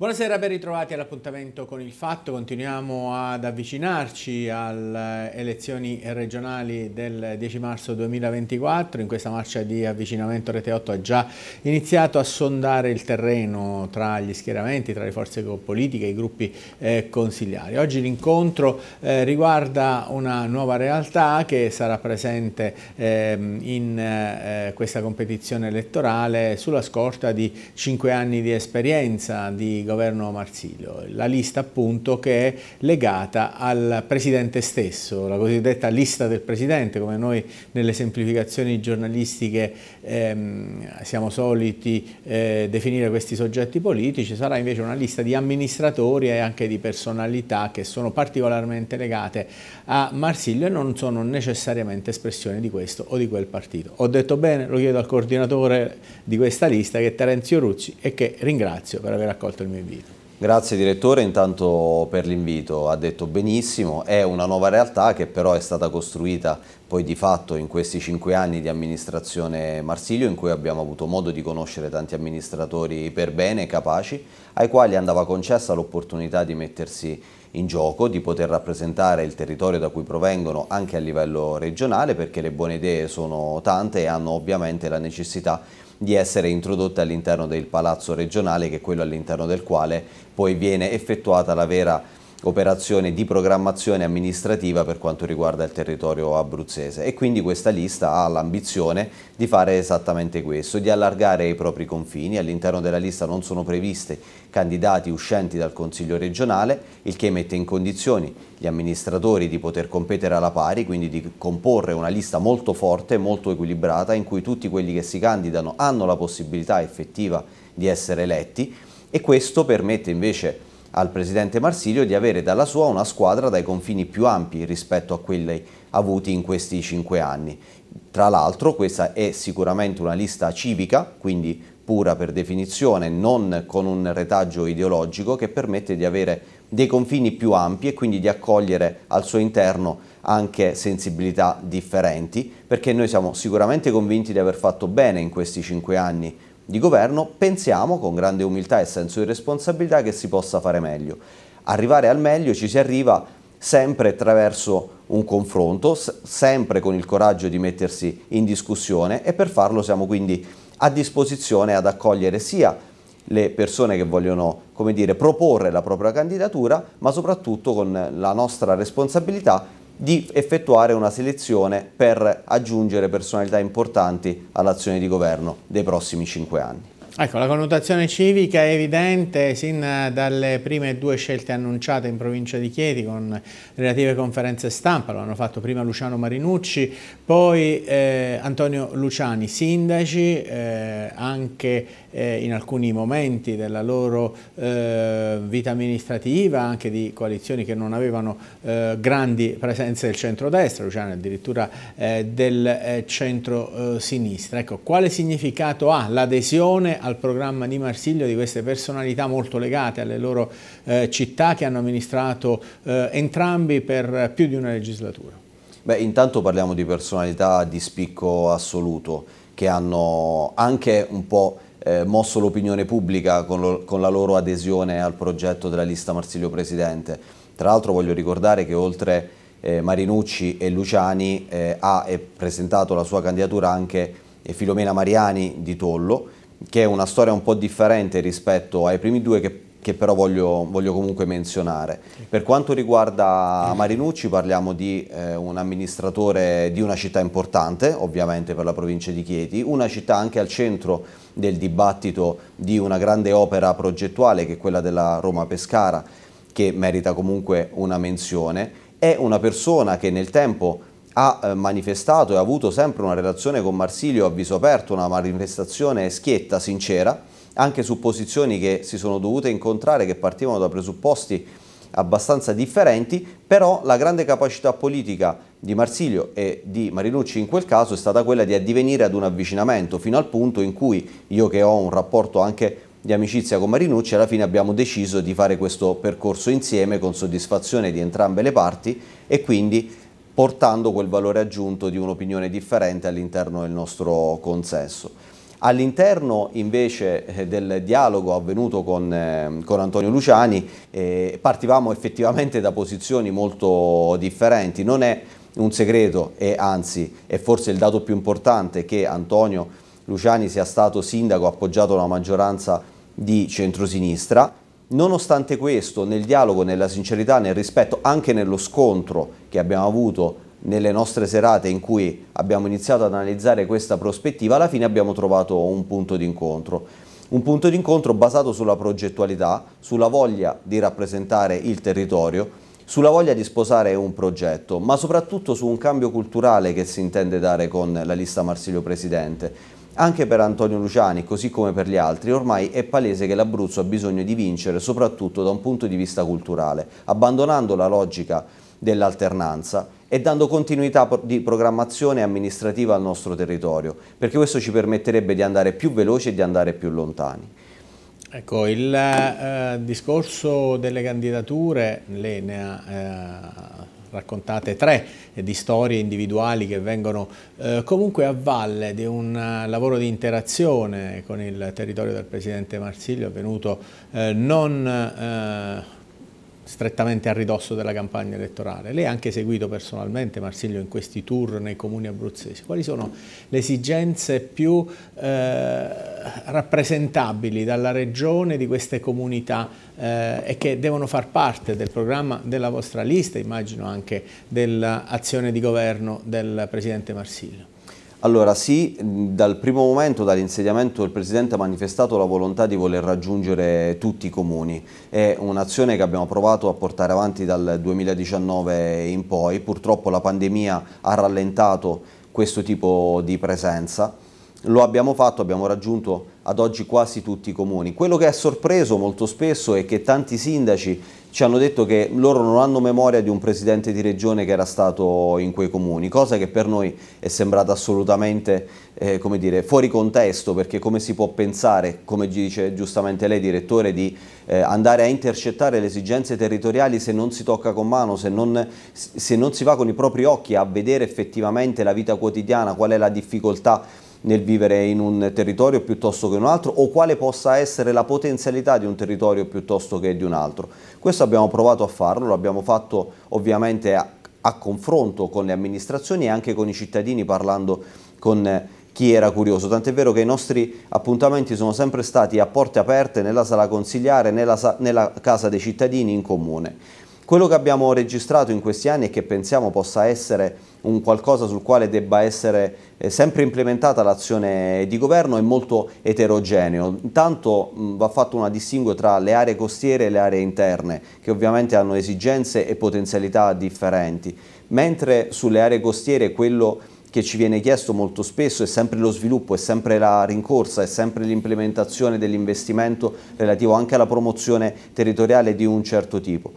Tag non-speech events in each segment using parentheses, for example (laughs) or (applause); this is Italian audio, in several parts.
Buonasera, ben ritrovati all'appuntamento con il Fatto. Continuiamo ad avvicinarci alle elezioni regionali del 10 marzo 2024. In questa marcia di avvicinamento Rete 8 ha già iniziato a sondare il terreno tra gli schieramenti, tra le forze politiche e i gruppi eh, consigliari. Oggi l'incontro eh, riguarda una nuova realtà che sarà presente ehm, eh, in questa competizione elettorale sulla scorta di 5 anni di esperienza di governo Marsilio, la lista appunto che è legata al Presidente stesso, la cosiddetta lista del Presidente, come noi nelle semplificazioni giornalistiche ehm, siamo soliti eh, definire questi soggetti politici, sarà invece una lista di amministratori e anche di personalità che sono particolarmente legate a Marsilio e non sono necessariamente espressione di questo o di quel partito. Ho detto bene, lo chiedo al coordinatore di questa lista che è Terenzio Ruzzi e che ringrazio per aver accolto il mio mio invito. Grazie direttore intanto per l'invito, ha detto benissimo, è una nuova realtà che però è stata costruita poi di fatto in questi cinque anni di amministrazione Marsilio in cui abbiamo avuto modo di conoscere tanti amministratori per bene capaci, ai quali andava concessa l'opportunità di mettersi in gioco, di poter rappresentare il territorio da cui provengono anche a livello regionale perché le buone idee sono tante e hanno ovviamente la necessità di di essere introdotte all'interno del palazzo regionale che è quello all'interno del quale poi viene effettuata la vera operazione di programmazione amministrativa per quanto riguarda il territorio abruzzese e quindi questa lista ha l'ambizione di fare esattamente questo, di allargare i propri confini, all'interno della lista non sono previste candidati uscenti dal Consiglio regionale, il che mette in condizioni gli amministratori di poter competere alla pari, quindi di comporre una lista molto forte, molto equilibrata, in cui tutti quelli che si candidano hanno la possibilità effettiva di essere eletti e questo permette invece al presidente Marsilio di avere dalla sua una squadra dai confini più ampi rispetto a quelli avuti in questi cinque anni. Tra l'altro questa è sicuramente una lista civica, quindi pura per definizione, non con un retaggio ideologico che permette di avere dei confini più ampi e quindi di accogliere al suo interno anche sensibilità differenti, perché noi siamo sicuramente convinti di aver fatto bene in questi cinque anni di governo, pensiamo con grande umiltà e senso di responsabilità che si possa fare meglio. Arrivare al meglio ci si arriva sempre attraverso un confronto, sempre con il coraggio di mettersi in discussione e per farlo siamo quindi a disposizione ad accogliere sia le persone che vogliono dire, proporre la propria candidatura, ma soprattutto con la nostra responsabilità di effettuare una selezione per aggiungere personalità importanti all'azione di governo dei prossimi cinque anni. Ecco, la connotazione civica è evidente sin dalle prime due scelte annunciate in provincia di Chieti con relative conferenze stampa, lo hanno fatto prima Luciano Marinucci, poi eh, Antonio Luciani, sindaci, eh, anche eh, in alcuni momenti della loro eh, vita amministrativa, anche di coalizioni che non avevano eh, grandi presenze del centro-destra, Luciani addirittura eh, del centro-sinistra. Ecco, quale significato ha l'adesione a al programma di Marsiglio di queste personalità molto legate alle loro eh, città che hanno amministrato eh, entrambi per più di una legislatura. Beh, intanto parliamo di personalità di spicco assoluto che hanno anche un po' eh, mosso l'opinione pubblica con, lo, con la loro adesione al progetto della lista Marsiglio Presidente. Tra l'altro voglio ricordare che oltre eh, Marinucci e Luciani eh, ha eh, presentato la sua candidatura anche eh, Filomena Mariani di Tollo che è una storia un po' differente rispetto ai primi due che, che però voglio, voglio, comunque menzionare. Per quanto riguarda Marinucci parliamo di eh, un amministratore di una città importante, ovviamente per la provincia di Chieti, una città anche al centro del dibattito di una grande opera progettuale che è quella della Roma-Pescara, che merita comunque una menzione. È una persona che nel tempo ha eh, manifestato e ha avuto sempre una relazione con Marsilio a viso aperto, una manifestazione schietta, sincera, anche su posizioni che si sono dovute incontrare, che partivano da presupposti abbastanza differenti, però la grande capacità politica di Marsilio e di Marinucci in quel caso è stata quella di addivenire ad un avvicinamento, fino al punto in cui io che ho un rapporto anche di amicizia con Marinucci, alla fine abbiamo deciso di fare questo percorso insieme con soddisfazione di entrambe le parti e quindi portando quel valore aggiunto di un'opinione differente all'interno del nostro consesso. All'interno invece eh, del dialogo avvenuto con, eh, con Antonio Luciani eh, partivamo effettivamente da posizioni molto differenti, non è un segreto e anzi è forse il dato più importante che Antonio Luciani sia stato sindaco appoggiato da una maggioranza di centrosinistra, Nonostante questo, nel dialogo, nella sincerità, nel rispetto, anche nello scontro che abbiamo avuto nelle nostre serate in cui abbiamo iniziato ad analizzare questa prospettiva, alla fine abbiamo trovato un punto d'incontro. Un punto d'incontro basato sulla progettualità, sulla voglia di rappresentare il territorio, sulla voglia di sposare un progetto, ma soprattutto su un cambio culturale che si intende dare con la lista Marsilio Presidente anche per Antonio Luciani, così come per gli altri, ormai è palese che l'Abruzzo ha bisogno di vincere, soprattutto da un punto di vista culturale, abbandonando la logica dell'alternanza e dando continuità di programmazione amministrativa al nostro territorio, perché questo ci permetterebbe di andare più veloci e di andare più lontani. Ecco, il eh, discorso delle candidature, lei ne ha eh, raccontate tre di storie individuali che vengono eh, comunque a valle di un eh, lavoro di interazione con il territorio del Presidente Marsiglio avvenuto eh, non eh, strettamente a ridosso della campagna elettorale. Lei ha anche seguito personalmente, Marsiglio, in questi tour nei comuni abruzzesi. Quali sono le esigenze più eh, rappresentabili dalla regione di queste comunità eh, e che devono far parte del programma della vostra lista, immagino anche dell'azione di governo del Presidente Marsiglio? Allora sì, dal primo momento, dall'insediamento il Presidente ha manifestato la volontà di voler raggiungere tutti i comuni. È un'azione che abbiamo provato a portare avanti dal 2019 in poi. Purtroppo la pandemia ha rallentato questo tipo di presenza lo abbiamo fatto, abbiamo raggiunto ad oggi quasi tutti i comuni. Quello che ha sorpreso molto spesso è che tanti sindaci ci hanno detto che loro non hanno memoria di un presidente di regione che era stato in quei comuni, cosa che per noi è sembrata assolutamente eh, dire, fuori contesto, perché come si può pensare, come dice giustamente lei direttore, di eh, andare a intercettare le esigenze territoriali se non si tocca con mano, se non, se non si va con i propri occhi a vedere effettivamente la vita quotidiana, qual è la difficoltà nel vivere in un territorio piuttosto che un altro o quale possa essere la potenzialità di un territorio piuttosto che di un altro. Questo abbiamo provato a farlo, l'abbiamo fatto ovviamente a, a confronto con le amministrazioni e anche con i cittadini parlando con eh, chi era curioso, tant'è vero che i nostri appuntamenti sono sempre stati a porte aperte nella sala consigliare, nella, nella casa dei cittadini in comune. Quello che abbiamo registrato in questi anni e che pensiamo possa essere un qualcosa sul quale debba essere eh, sempre implementata l'azione di governo è molto eterogeneo. Intanto va fatto una distinguo tra le aree costiere e le aree interne, che ovviamente hanno esigenze e potenzialità differenti, mentre sulle aree costiere quello che ci viene chiesto molto spesso è sempre lo sviluppo, è sempre la rincorsa, è sempre l'implementazione dell'investimento relativo anche alla promozione territoriale di un certo tipo.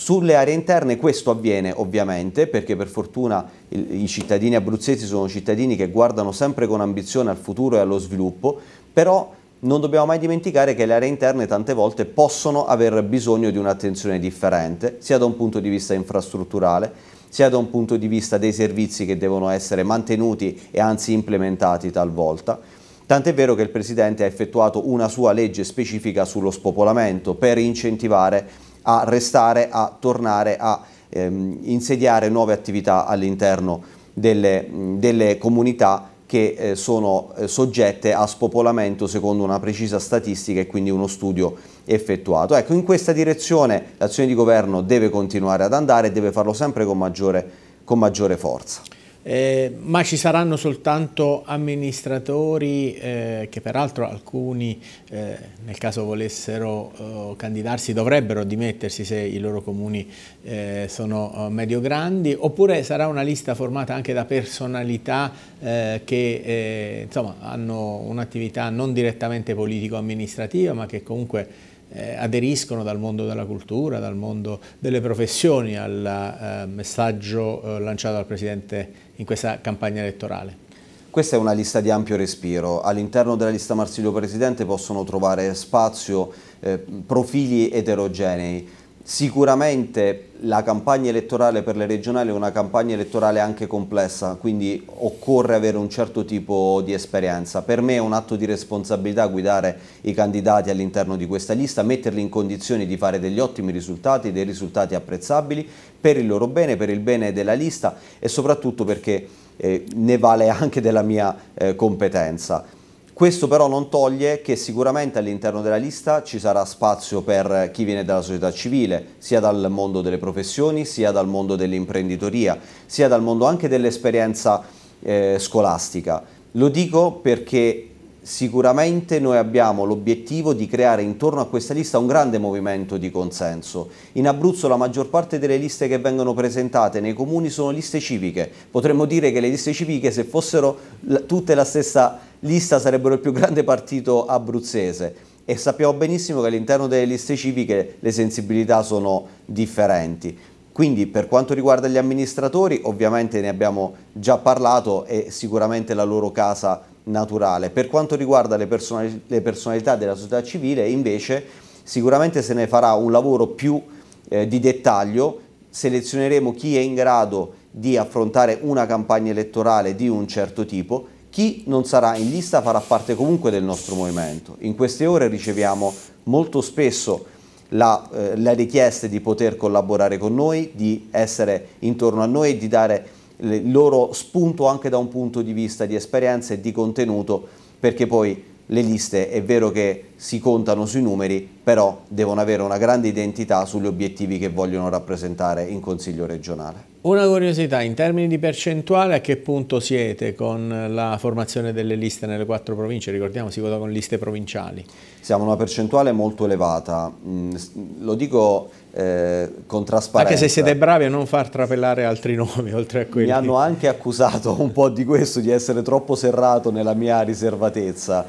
Sulle aree interne questo avviene ovviamente perché per fortuna i cittadini abruzzesi sono cittadini che guardano sempre con ambizione al futuro e allo sviluppo, però non dobbiamo mai dimenticare che le aree interne tante volte possono aver bisogno di un'attenzione differente, sia da un punto di vista infrastrutturale, sia da un punto di vista dei servizi che devono essere mantenuti e anzi implementati talvolta. Tant'è vero che il Presidente ha effettuato una sua legge specifica sullo spopolamento per incentivare a restare, a tornare a ehm, insediare nuove attività all'interno delle, delle, comunità che eh, sono eh, soggette a spopolamento secondo una precisa statistica e quindi uno studio effettuato. Ecco, in questa direzione l'azione di governo deve continuare ad andare e deve farlo sempre con maggiore, con maggiore forza. Eh, ma ci saranno soltanto amministratori eh, che peraltro alcuni eh, nel caso volessero eh, candidarsi dovrebbero dimettersi se i loro comuni eh, sono medio-grandi oppure sarà una lista formata anche da personalità che insomma, hanno un'attività non direttamente politico-amministrativa ma che comunque eh, aderiscono dal mondo della cultura, dal mondo delle professioni al eh, messaggio eh, lanciato dal Presidente in questa campagna elettorale. Questa è una lista di ampio respiro, all'interno della lista Marsilio Presidente possono trovare spazio eh, profili eterogenei, Sicuramente la campagna elettorale per le regionali è una campagna elettorale anche complessa, quindi occorre avere un certo tipo di esperienza. Per me è un atto di responsabilità guidare i candidati all'interno di questa lista, metterli in condizioni di fare degli ottimi risultati, dei risultati apprezzabili per il loro bene, per il bene della lista e soprattutto perché eh, ne vale anche della mia eh, competenza. Questo però non toglie che sicuramente all'interno della lista ci sarà spazio per chi viene dalla società civile, sia dal mondo delle professioni, sia dal mondo dell'imprenditoria, sia dal mondo anche dell'esperienza eh, scolastica. Lo dico perché Sicuramente noi abbiamo l'obiettivo di creare intorno a questa lista un grande movimento di consenso. In Abruzzo la maggior parte delle liste che vengono presentate nei comuni sono liste civiche. Potremmo dire che le liste civiche se fossero tutte la stessa lista sarebbero il più grande partito abruzzese e sappiamo benissimo che all'interno delle liste civiche le sensibilità sono differenti. Quindi per quanto riguarda gli amministratori ovviamente ne abbiamo già parlato e sicuramente la loro casa naturale. Per quanto riguarda le, personali le personalità della società civile invece sicuramente se ne farà un lavoro più eh, di dettaglio, selezioneremo chi è in grado di affrontare una campagna elettorale di un certo tipo, chi non sarà in lista farà parte comunque del nostro movimento. In queste ore riceviamo molto spesso la, eh, le richieste di poter collaborare con noi, di essere intorno a noi e di dare il loro spunto anche da un punto di vista di esperienza e di contenuto, perché poi le liste è vero che si contano sui numeri, però devono avere una grande identità sugli obiettivi che vogliono rappresentare in Consiglio regionale. Una curiosità, in termini di percentuale a che punto siete con la formazione delle liste nelle quattro province? Ricordiamo si vota con liste provinciali. Siamo a una percentuale molto elevata, mm, lo dico eh, con trasparenza. Anche se siete bravi a non far trapelare altri nomi (laughs) oltre a quelli. Mi hanno anche accusato un po' di questo, di essere troppo serrato nella mia riservatezza.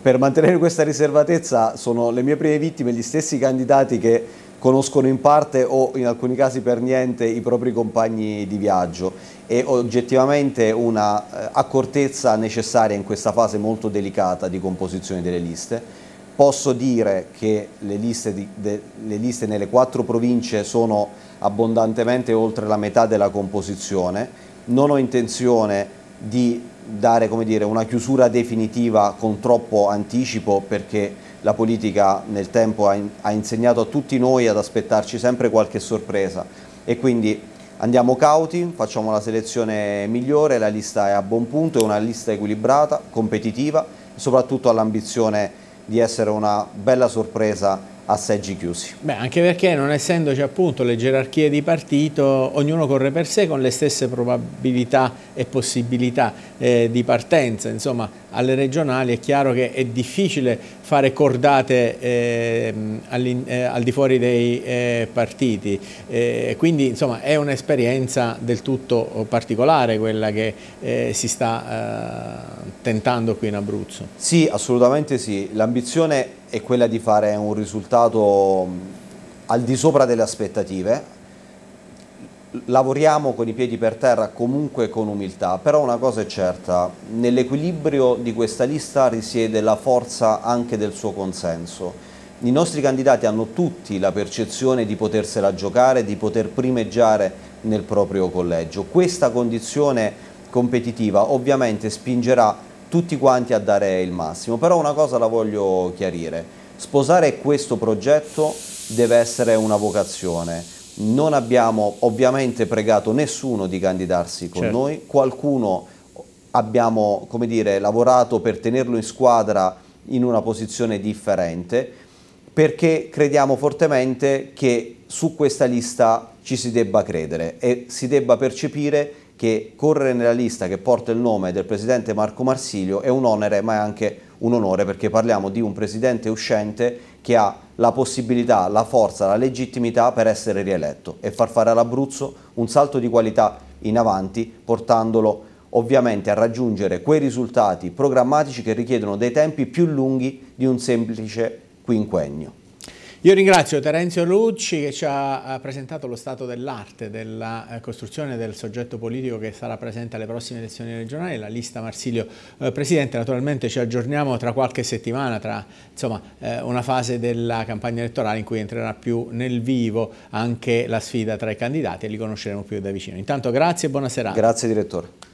Per mantenere questa riservatezza sono le mie prime vittime gli stessi candidati che conoscono in parte o in alcuni casi per niente i propri compagni di viaggio e oggettivamente una eh, accortezza necessaria in questa fase molto delicata di composizione delle liste. Posso dire che le liste, di, de, le liste nelle quattro province sono abbondantemente oltre la metà della composizione, non ho intenzione di dare dire, una chiusura definitiva con troppo anticipo perché la politica nel tempo ha, in, ha insegnato a tutti noi ad aspettarci sempre qualche sorpresa e quindi andiamo cauti, facciamo la selezione migliore, la lista è a buon punto, è una lista equilibrata, competitiva e soprattutto ha l'ambizione di essere una bella sorpresa a seggi chiusi. Beh, anche perché non essendoci appunto le gerarchie di partito, ognuno corre per sé con le stesse probabilità e possibilità eh, di partenza, insomma alle regionali è chiaro che è difficile fare cordate eh, eh, al di fuori dei eh, partiti, eh, quindi insomma è un'esperienza del tutto oh, particolare quella che eh, si sta eh, tentando qui in Abruzzo. Sì, assolutamente sì, l'ambizione è quella di fare un risultato al di sopra delle aspettative, lavoriamo con i piedi per terra comunque con umiltà, però una cosa è certa, nell'equilibrio di questa lista risiede la forza anche del suo consenso. I nostri candidati hanno tutti la percezione di potersela giocare, di poter primeggiare nel proprio collegio. Questa condizione competitiva ovviamente spingerà tutti quanti a dare il massimo, però una cosa la voglio chiarire, sposare questo progetto deve essere una vocazione, non abbiamo ovviamente pregato nessuno di candidarsi con certo. noi, qualcuno abbiamo dire, lavorato per tenerlo in squadra in una posizione differente perché crediamo fortemente che su questa lista ci si debba credere e si debba percepire che correre nella lista che porta il nome del presidente Marco Marsilio è un onere ma è anche un onore perché parliamo di un presidente uscente che ha la possibilità, la forza, la legittimità per essere rieletto e far fare all'Abruzzo un salto di qualità in avanti portandolo ovviamente a raggiungere quei risultati programmatici che richiedono dei tempi più lunghi di un semplice quinquennio. Io ringrazio Terenzio Lucci che ci ha presentato lo stato dell'arte della eh, costruzione del soggetto politico che sarà presente alle prossime elezioni regionali, la lista Marsilio eh, Presidente. Naturalmente ci aggiorniamo tra qualche settimana, tra insomma, eh, una fase della campagna elettorale in cui entrerà più nel vivo anche la sfida tra i candidati e li conosceremo più da vicino. Intanto grazie e buona serata. Grazie direttore.